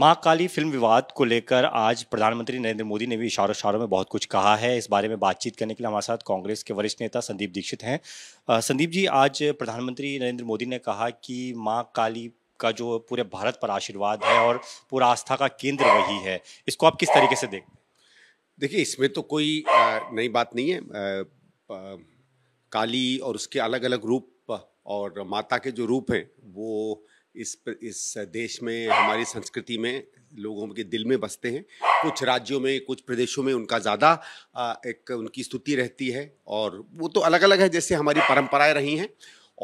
मां काली फिल्म विवाद को लेकर आज प्रधानमंत्री नरेंद्र मोदी ने भी इशारों इशारों में बहुत कुछ कहा है इस बारे में बातचीत करने के लिए हमारे साथ कांग्रेस के वरिष्ठ नेता संदीप दीक्षित हैं संदीप जी आज प्रधानमंत्री नरेंद्र मोदी ने कहा कि मां काली का जो पूरे भारत पर आशीर्वाद है और पूरा आस्था का केंद्र वही है इसको आप किस तरीके से देख देखिए इसमें तो कोई नई बात नहीं है आ, आ, काली और उसके अलग अलग रूप और माता के जो रूप हैं वो इस इस देश में हमारी संस्कृति में लोगों के दिल में बसते हैं कुछ राज्यों में कुछ प्रदेशों में उनका ज़्यादा एक उनकी स्तुति रहती है और वो तो अलग अलग है जैसे हमारी परंपराएं रही हैं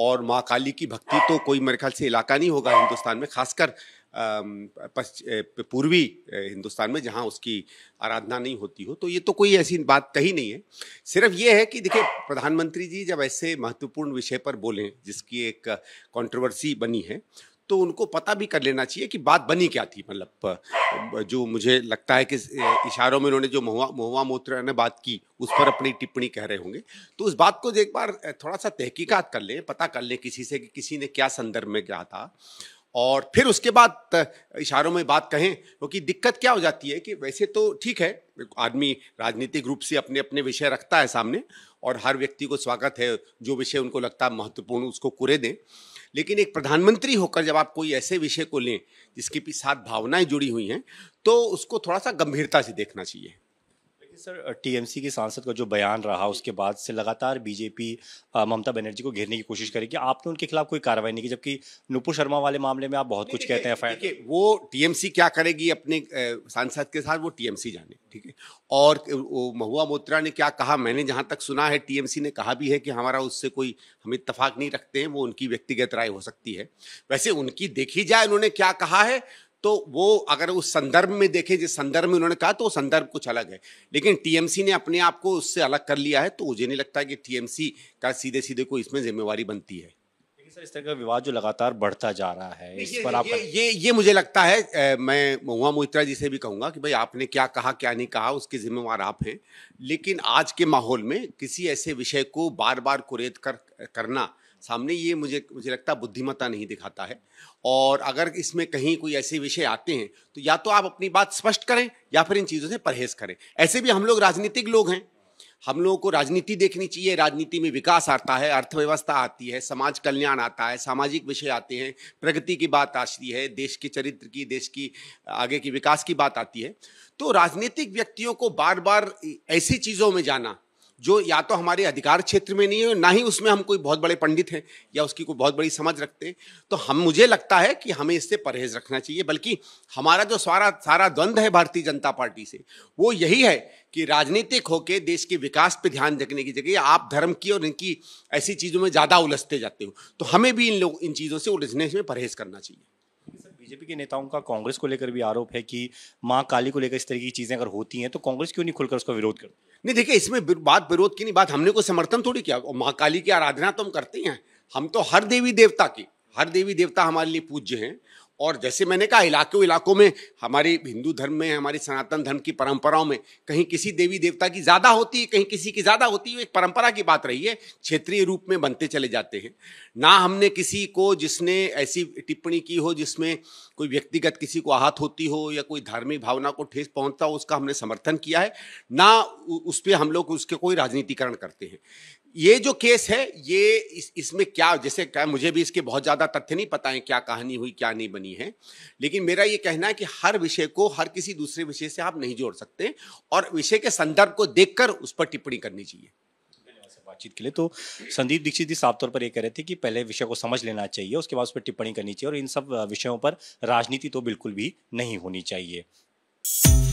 और माँ काली की भक्ति तो कोई मेरे ख्याल से इलाका नहीं होगा हिंदुस्तान में खासकर पूर्वी हिंदुस्तान में जहाँ उसकी आराधना नहीं होती हो तो ये तो कोई ऐसी बात कही नहीं है सिर्फ ये है कि देखिए प्रधानमंत्री जी जब ऐसे महत्वपूर्ण विषय पर बोलें जिसकी एक कंट्रोवर्सी बनी है तो उनको पता भी कर लेना चाहिए कि बात बनी क्या थी मतलब जो मुझे लगता है कि इशारों में उन्होंने जो महुआ महुआ मोत्रा ने बात की उस पर अपनी टिप्पणी कह रहे होंगे तो उस बात को एक बार थोड़ा सा तहकीकात कर लें पता कर लें किसी से कि किसी ने क्या संदर्भ में कहा था और फिर उसके बाद इशारों में बात कहें क्योंकि तो दिक्कत क्या हो जाती है कि वैसे तो ठीक है आदमी राजनीतिक रूप से अपने अपने विषय रखता है सामने और हर व्यक्ति को स्वागत है जो विषय उनको लगता है महत्वपूर्ण उसको कुरे दें लेकिन एक प्रधानमंत्री होकर जब आप कोई ऐसे विषय को लें जिसके साथ भावनाएं जुड़ी हुई हैं तो उसको थोड़ा सा गंभीरता से देखना चाहिए सर टीएमसी के सांसद का जो बयान रहा उसके बाद से लगातार बीजेपी ममता बनर्जी को घेरने की कोशिश करेगी आपने उनके खिलाफ कोई कार्रवाई नहीं की जबकि नुपुर शर्मा वाले मामले में आप बहुत कुछ कहते हैं एफ वो टीएमसी क्या करेगी अपने सांसद के साथ वो टीएमसी जाने ठीक है और महुआ मोत्रा ने क्या कहा मैंने जहाँ तक सुना है टीएमसी ने कहा भी है कि हमारा उससे कोई हम इतफाक नहीं रखते हैं वो उनकी व्यक्तिगत राय हो सकती है वैसे उनकी देखी जाए उन्होंने क्या कहा है तो वो अगर उस संदर्भ में देखें जिस संदर्भ में उन्होंने कहा तो संदर्भ कुछ अलग है लेकिन टीएमसी ने अपने आप को उससे अलग कर लिया है तो मुझे नहीं लगता कि टीएमसी का सीधे सीधे कोई इसमें जिम्मेवारी बनती है सर इस तरह का विवाद जो लगातार बढ़ता जा रहा है इस पर आप ये ये, मुझे लगता है ए, मैं महुआ मोहित्रा जी से भी कहूँगा कि भाई आपने क्या कहा क्या नहीं कहा उसके जिम्मेवार आप हैं लेकिन आज के माहौल में किसी ऐसे विषय को बार बार कुरेद कर करना सामने ये मुझे मुझे लगता है बुद्धिमत्ता नहीं दिखाता है और अगर इसमें कहीं कोई ऐसे विषय आते हैं तो या तो आप अपनी बात स्पष्ट करें या फिर इन चीज़ों से परहेज करें ऐसे भी हम लोग राजनीतिक लोग हैं हम लोगों को राजनीति देखनी चाहिए राजनीति में विकास आता है अर्थव्यवस्था आती है समाज कल्याण आता है सामाजिक विषय आते हैं प्रगति की बात आती है देश के चरित्र की देश की आगे की विकास की बात आती है तो राजनीतिक व्यक्तियों को बार बार ऐसी चीज़ों में जाना जो या तो हमारे अधिकार क्षेत्र में नहीं है ना ही उसमें हम कोई बहुत बड़े पंडित हैं या उसकी कोई बहुत बड़ी समझ रखते हैं तो हम मुझे लगता है कि हमें इससे परहेज रखना चाहिए बल्कि हमारा जो सारा सारा द्वंद्व है भारतीय जनता पार्टी से वो यही है कि राजनीतिक होकर देश के विकास पर ध्यान रखने की जगह आप धर्म की और इनकी ऐसी चीज़ों में ज़्यादा उलझते जाते हो तो हमें भी इन लोग इन चीज़ों से उलझने में परहेज करना चाहिए बीजेपी के नेताओं का कांग्रेस को लेकर भी आरोप है कि माँ काली को लेकर इस तरह की चीज़ें अगर होती हैं तो कांग्रेस क्यों नहीं खुलकर उसका विरोध करती नहीं देखिए इसमें बात विरोध की नहीं बात हमने को समर्थन थोड़ी किया माँ काली की आराधना तो हम करते हैं हम तो हर देवी देवता की हर देवी देवता हमारे लिए पूज्य हैं और जैसे मैंने कहा इलाकों इलाकों में हमारे हिंदू धर्म में हमारी सनातन धर्म की परंपराओं में कहीं किसी देवी देवता की ज़्यादा होती है कहीं किसी की ज़्यादा होती है एक परंपरा की बात रही है क्षेत्रीय रूप में बनते चले जाते हैं ना हमने किसी को जिसने ऐसी टिप्पणी की हो जिसमें कोई व्यक्तिगत किसी को आहत होती हो या कोई धार्मिक भावना को ठेस पहुँचता हो उसका हमने समर्थन किया है ना उस पर हम लोग उसके कोई राजनीतिकरण करते हैं ये जो केस है ये इस, इसमें क्या जैसे क्या मुझे भी इसके बहुत ज़्यादा तथ्य नहीं पता है क्या कहानी हुई क्या नहीं बनी है लेकिन मेरा ये कहना है कि हर विषय को हर किसी दूसरे विषय से आप नहीं जोड़ सकते और विषय के संदर्भ को देखकर उस पर टिप्पणी करनी चाहिए बातचीत के लिए तो संदीप दीक्षित जी साफ तौर पर ये कह रहे थे कि पहले विषय को समझ लेना चाहिए उसके बाद उस पर टिप्पणी करनी चाहिए और इन सब विषयों पर राजनीति तो बिल्कुल भी नहीं होनी चाहिए